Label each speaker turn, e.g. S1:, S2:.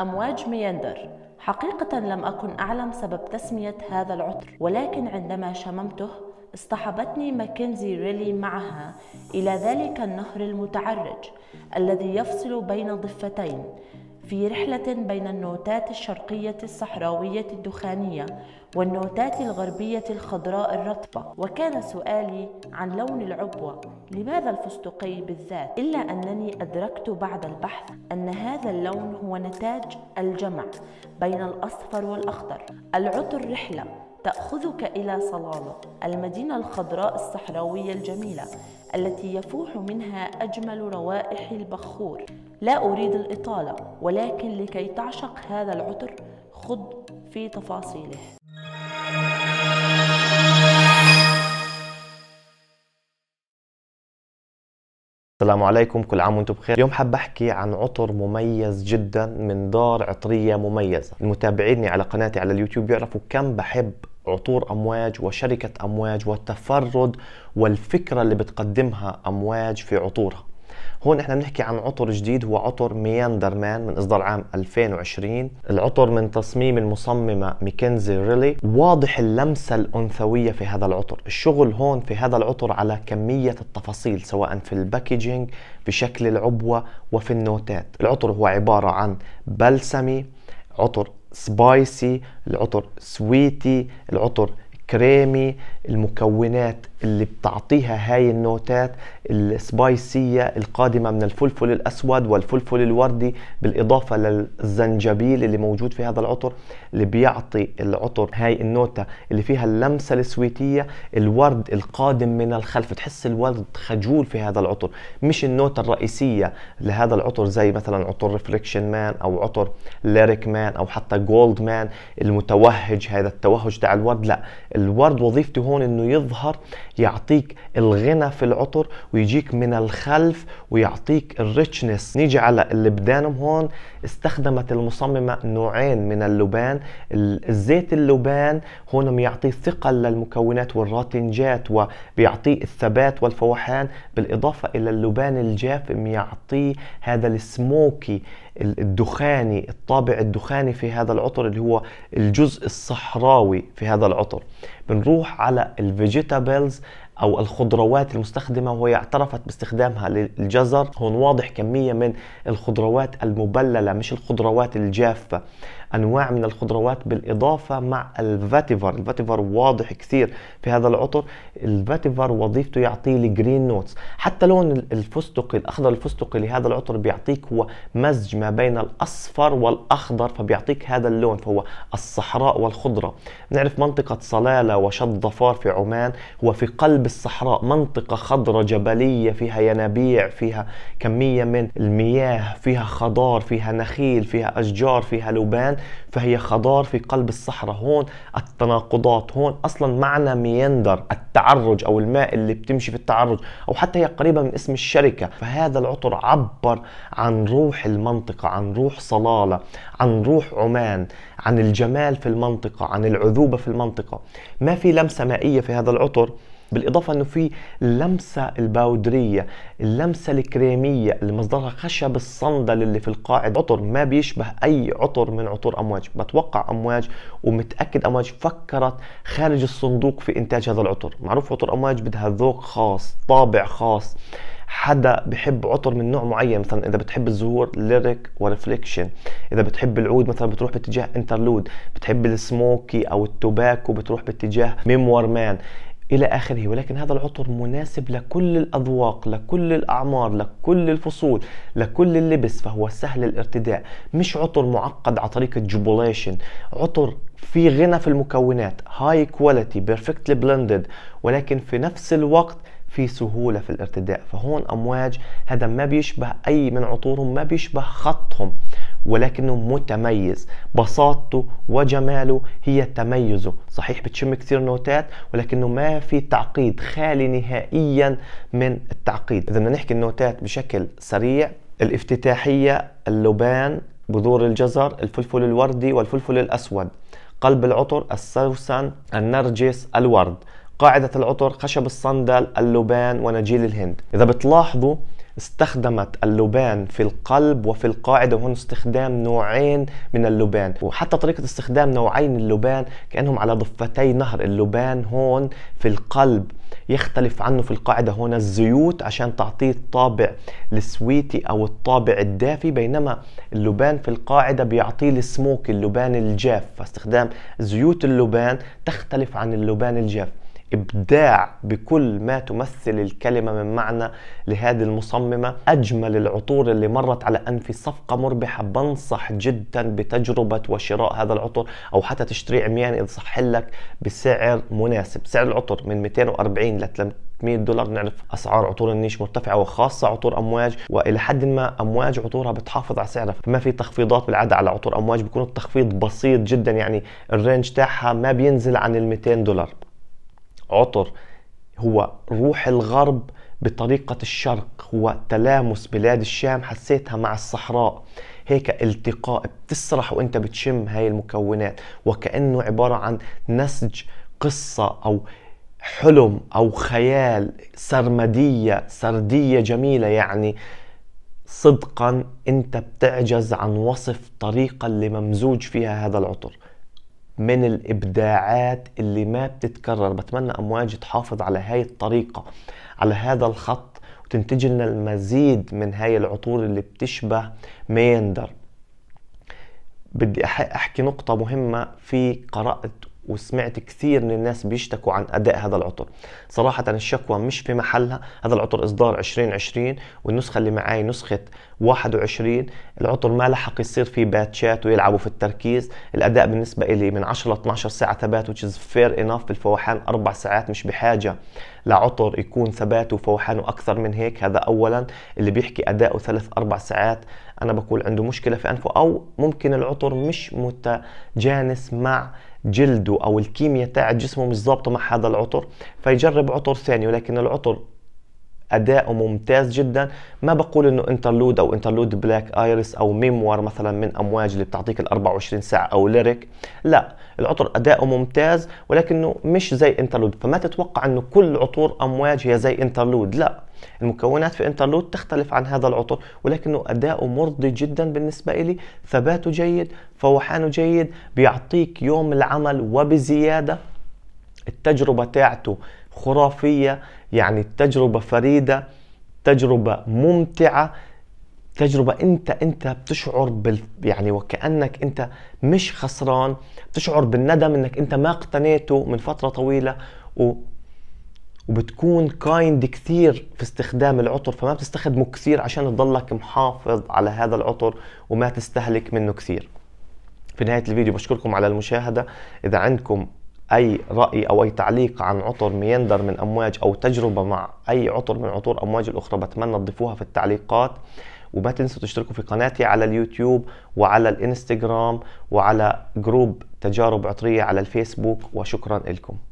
S1: أمواج مياندر حقيقة لم أكن أعلم سبب تسمية هذا العطر ولكن عندما شممته اصطحبتني ماكنزي ريلي معها إلى ذلك النهر المتعرج الذي يفصل بين ضفتين في رحلة بين النوتات الشرقية الصحراوية الدخانية والنوتات الغربية الخضراء الرطبة وكان سؤالي عن لون العبوة لماذا الفستقي بالذات إلا أنني أدركت بعد البحث أن هذا اللون هو نتاج الجمع بين الأصفر والأخضر العطر رحلة تأخذك إلى صلالة المدينة الخضراء الصحراوية الجميلة التي يفوح منها أجمل روائح البخور لا أريد الإطالة ولكن لكي تعشق هذا العطر خذ في تفاصيله
S2: السلام عليكم كل عام وانتم بخير اليوم حاب احكي عن عطر مميز جدا من دار عطريه مميزه المتابعيني على قناتي على اليوتيوب يعرفوا كم بحب عطور امواج وشركه امواج والتفرد والفكره اللي بتقدمها امواج في عطورها هون احنا بنحكي عن عطر جديد هو عطر مياندرمان من اصدار عام 2020 العطر من تصميم المصممه ميكنزي ريلي واضح اللمسه الانثويه في هذا العطر الشغل هون في هذا العطر على كميه التفاصيل سواء في الباكجينج في شكل العبوه وفي النوتات العطر هو عباره عن بلسمي عطر سبايسي العطر سويتي العطر كريمي المكونات اللي بتعطيها هاي النوتات السبايسية القادمة من الفلفل الأسود والفلفل الوردي بالإضافة للزنجبيل اللي موجود في هذا العطر اللي بيعطي العطر هاي النوتة اللي فيها اللمسة السويتية الورد القادم من الخلف تحس الورد خجول في هذا العطر مش النوتة الرئيسية لهذا العطر زي مثلا عطر ريفليكشن مان أو عطر ليريك مان أو حتى جولد مان المتوهج هذا التوهج تاع الورد لا الورد وظيفته هون انه يظهر يعطيك الغنى في العطر ويجيك من الخلف ويعطيك الريتشنس نيجي على اللبدانم هون استخدمت المصممة نوعين من اللبان الزيت اللبان هون بيعطي ثقل للمكونات والراتنجات وبيعطي الثبات والفوحان بالاضافة الى اللبان الجاف بيعطي هذا السموكي الدخاني الطابع الدخاني في هذا العطر اللي هو الجزء الصحراوي في هذا العطر بنروح على الفيجيتابلز او الخضروات المستخدمه وهي اعترفت باستخدامها للجزر هون واضح كميه من الخضروات المبلله مش الخضروات الجافه انواع من الخضروات بالاضافه مع الفاتيفر الفاتيفر واضح كثير في هذا العطر الفاتيفر وظيفته يعطيه الجرين نوتس حتى لون الفستقي الاخضر الفستقي لهذا العطر بيعطيك هو مزج ما بين الاصفر والاخضر فبيعطيك هذا اللون فهو الصحراء والخضره نعرف منطقه صلاله وشط ظفار في عمان هو في قلب الصحراء منطقه خضراء جبليه فيها ينابيع فيها كميه من المياه فيها خضار فيها نخيل فيها اشجار فيها لبان فهي خضار في قلب الصحراء هون التناقضات هون اصلا معنى ميندر التعرج او الماء اللي بتمشي في التعرج او حتى هي قريبه من اسم الشركه فهذا العطر عبر عن روح المنطقه عن روح صلاله عن روح عمان عن الجمال في المنطقه عن العذوبه في المنطقه ما في لمسه مائيه في هذا العطر بالاضافه انه في اللمسه الباودريه اللمسه الكريميه اللي مصدرها خشب الصندل اللي في القاعد عطر ما بيشبه اي عطر من عطور امواج بتوقع امواج ومتاكد امواج فكرت خارج الصندوق في انتاج هذا العطر معروف عطر امواج بدها ذوق خاص طابع خاص حدا بحب عطر من نوع معين مثلا اذا بتحب الزهور ليريك وريفليكشن اذا بتحب العود مثلا بتروح باتجاه انترلود بتحب السموكي او التوباكو بتروح باتجاه ميموار مان إلى آخره ولكن هذا العطر مناسب لكل الأذواق لكل الأعمار لكل الفصول لكل اللبس فهو سهل الارتداء مش عطر معقد على طريقة جبوليشن عطر في غنى في المكونات هاي كواليتي بيرفكتلي بلندد ولكن في نفس الوقت في سهولة في الارتداء فهون أمواج هذا ما بيشبه أي من عطورهم ما بيشبه خطهم ولكنه متميز بساطته وجماله هي تميزه صحيح بتشم كثير نوتات ولكنه ما في تعقيد خالي نهائيا من التعقيد اذا بدنا نحكي النوتات بشكل سريع الافتتاحية اللبان بذور الجزر الفلفل الوردي والفلفل الأسود قلب العطر السوسن النرجس الورد قاعدة العطر خشب الصندل اللبان ونجيل الهند إذا بتلاحظوا استخدمت اللبان في القلب وفي القاعدة وهون استخدام نوعين من اللبان وحتى طريقة استخدام نوعين اللبان كأنهم على ضفتي نهر اللبان هون في القلب يختلف عنه في القاعدة هنا الزيوت عشان تعطيه الطابع السويتي أو الطابع الدافي بينما اللبان في القاعدة بيعطيه السموكي اللبان الجاف فاستخدام زيوت اللبان تختلف عن اللبان الجاف ابداع بكل ما تمثل الكلمه من معنى لهذه المصممه اجمل العطور اللي مرت على انفي صفقه مربحه بنصح جدا بتجربه وشراء هذا العطر او حتى تشتري عميان اذا صح لك بسعر مناسب سعر العطر من 240 ل 300 دولار نعرف اسعار عطور النيش مرتفعه وخاصه عطور امواج والى حد ما امواج عطورها بتحافظ على سعرها فما في تخفيضات بالعاده على عطور امواج بيكون التخفيض بسيط جدا يعني الرينج تاعها ما بينزل عن ال 200 دولار عطر هو روح الغرب بطريقة الشرق هو تلامس بلاد الشام حسيتها مع الصحراء هيك التقاء بتسرح وانت بتشم هاي المكونات وكأنه عبارة عن نسج قصة أو حلم أو خيال سرمدية سردية جميلة يعني صدقا انت بتعجز عن وصف طريقة اللي ممزوج فيها هذا العطر من الابداعات اللي ما بتتكرر بتمنى امواج تحافظ على هاي الطريقه على هذا الخط وتنتج لنا المزيد من هاي العطور اللي بتشبه ميندر بدي احكي نقطة مهمة في قراءة وسمعت كثير من الناس بيشتكوا عن اداء هذا العطر صراحه الشكوى مش في محلها هذا العطر اصدار 2020 والنسخه اللي معي نسخه 21 العطر ما لحق يصير فيه باتشات ويلعبوا في التركيز الاداء بالنسبه لي من 10 ل 12 ساعه ثبات which is fair enough بالفوحان اربع ساعات مش بحاجه لعطر يكون ثباته وفوحانه اكثر من هيك هذا اولا اللي بيحكي اداؤه ثلاث اربع ساعات انا بقول عنده مشكله في انفه او ممكن العطر مش متجانس مع جلده او الكيمياء تاع جسمه مش ظابطه مع هذا العطر فيجرب عطر ثاني ولكن العطر اداؤه ممتاز جدا ما بقول انه انترلود او انترلود بلاك ايرس او ميموار مثلا من امواج اللي بتعطيك ال 24 ساعه او ليريك لا العطر اداؤه ممتاز ولكنه مش زي انترلود فما تتوقع انه كل عطور امواج هي زي انترلود لا المكونات في انترلود تختلف عن هذا العطر ولكنه أداؤه مرضي جدا بالنسبة إلي ثباته جيد فوحانه جيد بيعطيك يوم العمل وبزيادة التجربة تاعته خرافية يعني التجربة فريدة تجربة ممتعة تجربة انت انت بتشعر بال يعني وكانك انت مش خسران بتشعر بالندم انك انت ما اقتنيته من فترة طويلة و وبتكون كايند كثير في استخدام العطر فما بتستخدمه كثير عشان تضلك محافظ على هذا العطر وما تستهلك منه كثير في نهاية الفيديو بشكركم على المشاهدة إذا عندكم أي رأي أو أي تعليق عن عطر ميندر من أمواج أو تجربة مع أي عطر من عطور أمواج الأخرى بتمنى تضيفوها في التعليقات وما تنسوا تشتركوا في قناتي على اليوتيوب وعلى الانستغرام وعلى جروب تجارب عطرية على الفيسبوك وشكرا لكم